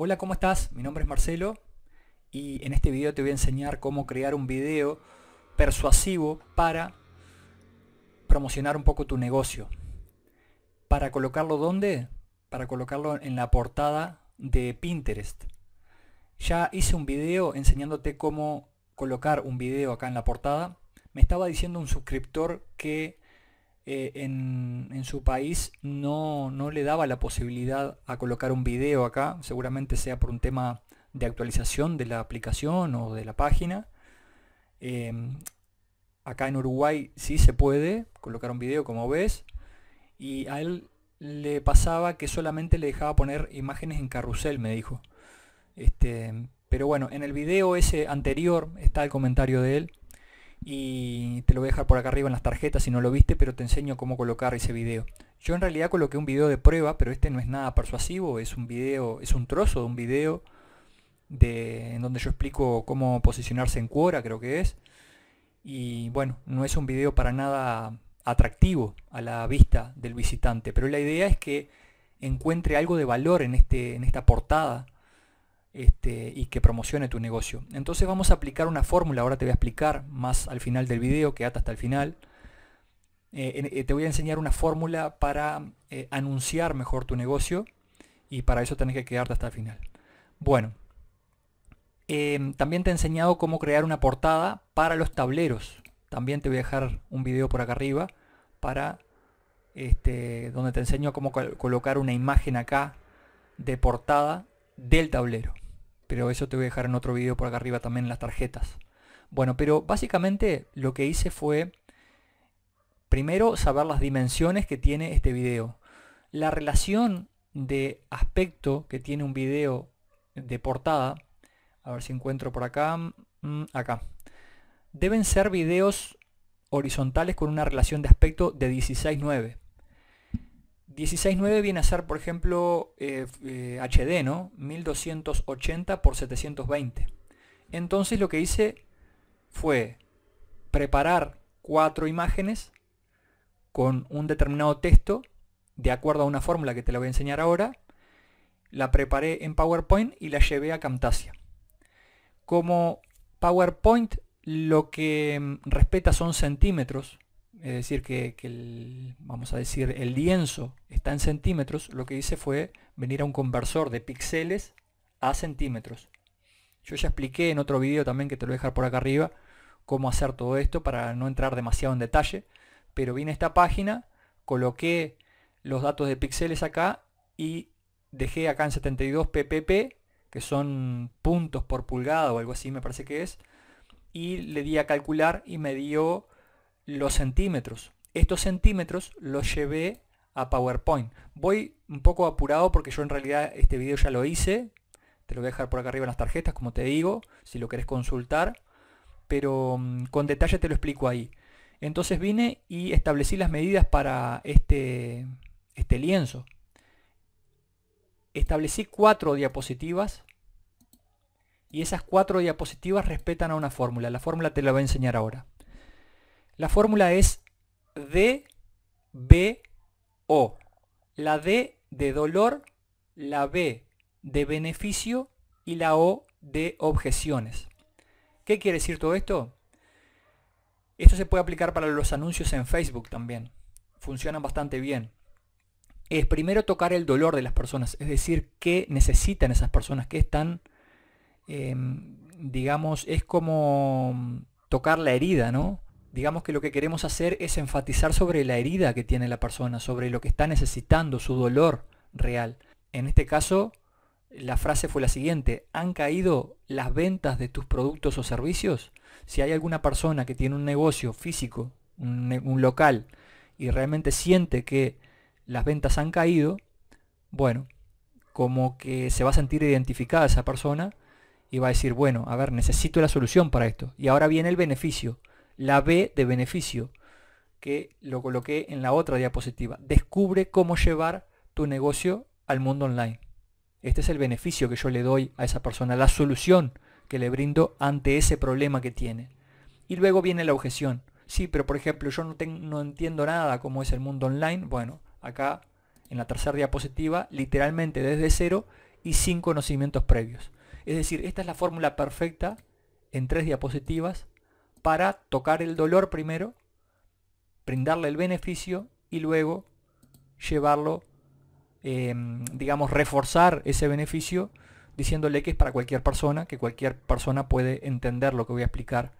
Hola, ¿cómo estás? Mi nombre es Marcelo y en este video te voy a enseñar cómo crear un video persuasivo para promocionar un poco tu negocio. ¿Para colocarlo dónde? Para colocarlo en la portada de Pinterest. Ya hice un video enseñándote cómo colocar un video acá en la portada. Me estaba diciendo un suscriptor que eh, en, su país no, le daba la posibilidad a colocar un video acá, seguramente sea por un tema de actualización de la aplicación o de la página. Em, acá en Uruguay sí se puede colocar un video como ves y a él le pasaba que solamente le dejaba poner imágenes en carrusel, me dijo. Este, pero bueno, en el video ese anterior está el comentario de él y te lo voy a dejar por acá arriba en las tarjetas si no lo viste, pero te enseño cómo colocar ese video. Yo en realidad coloqué un video de prueba, pero este no es nada persuasivo, es un video, es un trozo de un video de, en donde yo explico cómo posicionarse en cuora, creo que es. Y bueno, no es un video para nada atractivo a la vista del visitante, pero la idea es que encuentre algo de valor en, este, en esta portada este, y que promocione tu negocio. Entonces vamos a aplicar una fórmula, ahora te voy a explicar más al final del video, que hasta el final. Eh, eh, te voy a enseñar una fórmula para eh, anunciar mejor tu negocio y para eso tenés que quedarte hasta el final. Bueno, em, también te he enseñado cómo crear una portada para los tableros. También te voy a dejar un video por acá arriba para este, donde te enseño cómo colocar una imagen acá de portada del tablero pero eso te voy a dejar en otro video por acá arriba también las tarjetas. Bueno, pero básicamente lo que hice fue primero saber las dimensiones que tiene este video. La relación de aspecto que tiene un video de portada, a ver si encuentro por acá, mm, acá. Deben ser videos horizontales con una relación de aspecto de 16.9. 16.9 viene a ser, por ejemplo, HD, eh, eh, ¿no? 1280 por 720. Entonces lo que hice fue preparar cuatro imágenes con un determinado texto de acuerdo a una fórmula que te la voy a enseñar ahora. La preparé en PowerPoint y la llevé a Camtasia. Como PowerPoint lo que mm, respeta son centímetros, es decir, que, el, vamos a decir, el lienzo está en centímetros, lo que hice fue venir a un conversor de píxeles a centímetros. Yo ya expliqué en otro vídeo también que te lo voy a dejar por acá arriba, cómo hacer todo esto para no entrar demasiado en detalle, pero vine a esta página, coloqué los datos de píxeles acá y dejé acá en 72 ppp, que son puntos por pulgada o algo así me parece que es, y le di a calcular y me dio los centímetros. Estos centímetros los llevé a PowerPoint. Voy un poco apurado porque yo en realidad este video ya lo hice. Te lo voy a dejar por acá arriba en las tarjetas, como te digo, si lo querés consultar. Pero mm, con detalle te lo explico ahí. Entonces vine y establecí las medidas para este, este lienzo. Establecí cuatro diapositivas y esas cuatro diapositivas respetan a una fórmula. La fórmula te la voy a enseñar ahora. La fórmula es D B O. La D de dolor, la B de beneficio y la O de objeciones. ¿Qué quiere decir todo esto? Esto se puede aplicar para los anuncios en Facebook también. Funcionan bastante bien. Es primero tocar el dolor de las personas, es decir, qué necesitan esas personas, que están, em, digamos, es como tocar la herida, ¿no? digamos que lo que queremos hacer es enfatizar sobre la herida que tiene la persona, sobre lo que está necesitando, su dolor real. En este caso, la frase fue la siguiente, ¿han caído las ventas de tus productos o servicios? Si hay alguna persona que tiene un negocio físico, un, un local, y realmente siente que las ventas han caído, bueno, como que se va a sentir identificada esa persona y va a decir, bueno, a ver, necesito la solución para esto. Y ahora viene el beneficio la B de beneficio, que lo coloqué en la otra diapositiva. Descubre cómo llevar tu negocio al mundo online. Este es el beneficio que yo le doy a esa persona, la solución que le brindo ante ese problema que tiene. Y luego viene la objeción. Sí, pero por ejemplo, yo no, entiendo nada cómo es el mundo online. Bueno, acá en la tercera diapositiva, literalmente desde cero y sin conocimientos previos. Es decir, esta es la fórmula perfecta en tres diapositivas para tocar el dolor primero, brindarle el beneficio y luego llevarlo, em, digamos, reforzar ese beneficio diciéndole que es para cualquier persona, que cualquier persona puede entender lo que voy a explicar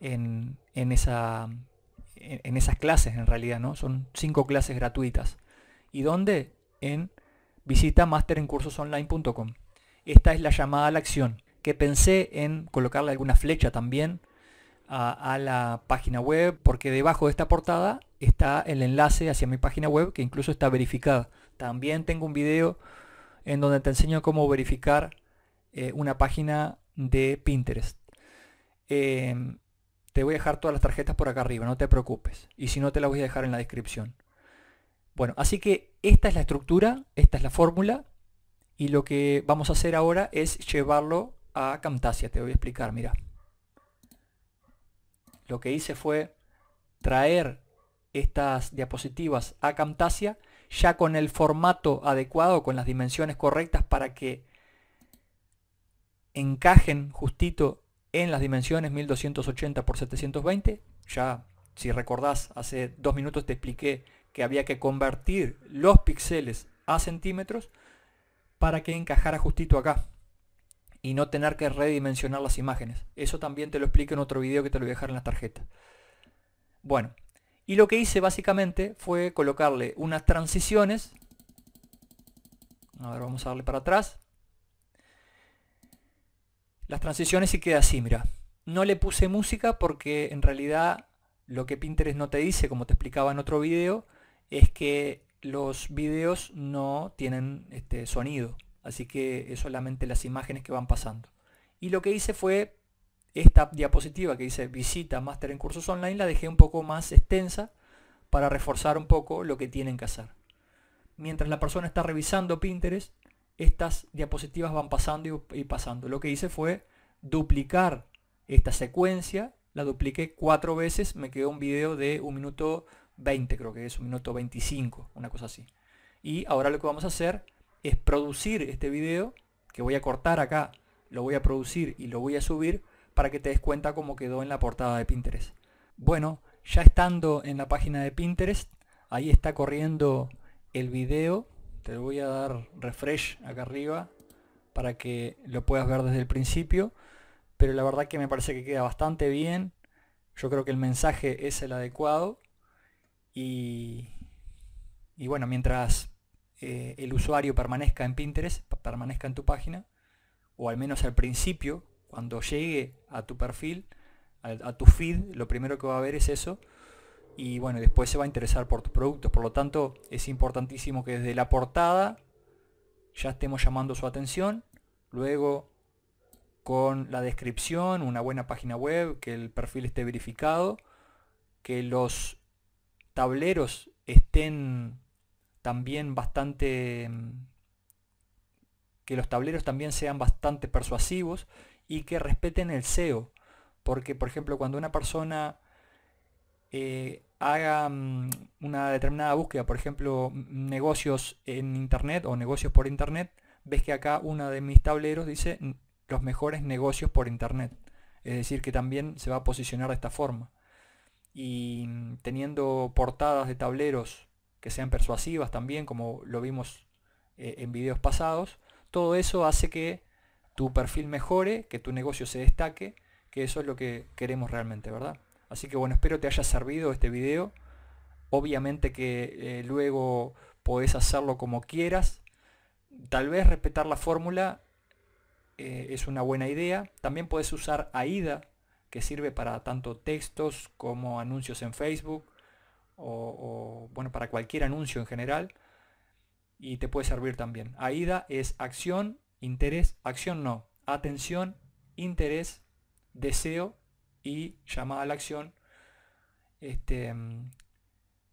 en, en, esa, en, en esas clases en realidad, ¿no? Son cinco clases gratuitas. ¿Y dónde? En visita masterencursos.online.com. Esta es la llamada a la acción, que pensé en colocarle alguna flecha también a, la página web, porque debajo de esta portada está el enlace hacia mi página web, que incluso está verificada. También tengo un video en donde te enseño cómo verificar eh, una página de Pinterest. Em, te voy a dejar todas las tarjetas por acá arriba, no te preocupes. Y si no, te las voy a dejar en la descripción. Bueno, así que esta es la estructura, esta es la fórmula. Y lo que vamos a hacer ahora es llevarlo a Camtasia. Te voy a explicar, mira. Lo que hice fue traer estas diapositivas a Camtasia ya con el formato adecuado, con las dimensiones correctas para que encajen justito en las dimensiones 1280 x 720. Ya si recordás, hace dos minutos te expliqué que había que convertir los píxeles a centímetros para que encajara justito acá y no tener que redimensionar las imágenes. Eso también te lo explico en otro video que te lo voy a dejar en la tarjeta. Bueno, y lo que hice básicamente fue colocarle unas transiciones. A ver, vamos a darle para atrás. Las transiciones y queda así, mira. No le puse música porque en realidad lo que Pinterest no te dice, como te explicaba en otro video, es que los videos no tienen este sonido. Así que es solamente las imágenes que van pasando. Y lo que hice fue esta diapositiva que dice visita máster en cursos online, la dejé un poco más extensa para reforzar un poco lo que tienen que hacer. Mientras la persona está revisando Pinterest, estas diapositivas van pasando y, pasando. Lo que hice fue duplicar esta secuencia, la dupliqué cuatro veces, me quedó un video de un minuto 20, creo que es un minuto 25, una cosa así. Y ahora lo que vamos a hacer es producir este video, que voy a cortar acá, lo voy a producir y lo voy a subir para que te des cuenta cómo quedó en la portada de Pinterest. Bueno, ya estando en la página de Pinterest, ahí está corriendo el video. Te voy a dar refresh acá arriba para que lo puedas ver desde el principio. Pero la verdad que me parece que queda bastante bien. Yo creo que el mensaje es el adecuado. Y, y bueno, mientras eh, el usuario permanezca en Pinterest, permanezca en tu página, o al menos al principio, cuando llegue a tu perfil, a, a, tu feed, lo primero que va a ver es eso, y bueno, después se va a interesar por tus productos, por lo tanto es importantísimo que desde la portada ya estemos llamando su atención, luego con la descripción, una buena página web, que el perfil esté verificado, que los tableros estén también bastante... Mm, que los tableros también sean bastante persuasivos y que respeten el SEO. Porque, por ejemplo, cuando una persona eh, haga mm, una determinada búsqueda, por ejemplo, mm, negocios en Internet o negocios por Internet, ves que acá uno de mis tableros dice los mejores negocios por Internet. Es decir, que también se va a posicionar de esta forma. Y teniendo portadas de tableros que sean persuasivas también, como lo vimos eh, en videos pasados. Todo eso hace que tu perfil mejore, que tu negocio se destaque, que eso es lo que queremos realmente, ¿verdad? Así que bueno, espero te haya servido este video. Obviamente que eh, luego podés hacerlo como quieras. Tal vez respetar la fórmula eh, es una buena idea. También puedes usar AIDA, que sirve para tanto textos como anuncios en Facebook o, bueno, para cualquier anuncio en general y te puede servir también. AIDA es acción, interés, acción no, atención, interés, deseo y llamada a la acción este,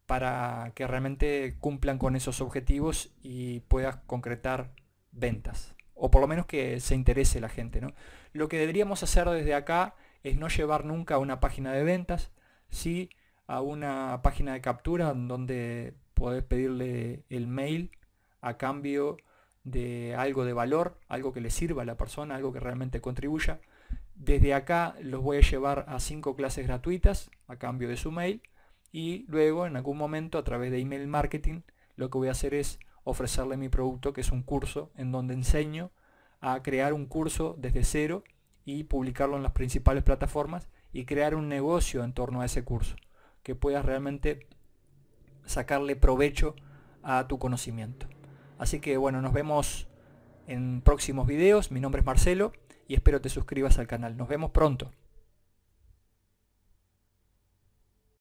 para que realmente cumplan con esos objetivos y puedas concretar ventas o por lo menos que se interese la gente. ¿no? Lo que deberíamos hacer desde acá es no llevar nunca a una página de ventas, sí a una página de captura en donde podés pedirle el mail a cambio de algo de valor, algo que le sirva a la persona, algo que realmente contribuya. Desde acá los voy a llevar a cinco clases gratuitas a cambio de su mail y luego en algún momento a través de email marketing lo que voy a hacer es ofrecerle mi producto que es un curso en donde enseño a crear un curso desde cero y publicarlo en las principales plataformas y crear un negocio en torno a ese curso que puedas realmente sacarle provecho a tu conocimiento. Así que bueno, nos vemos en próximos videos. Mi nombre es Marcelo y espero te suscribas al canal. Nos vemos pronto.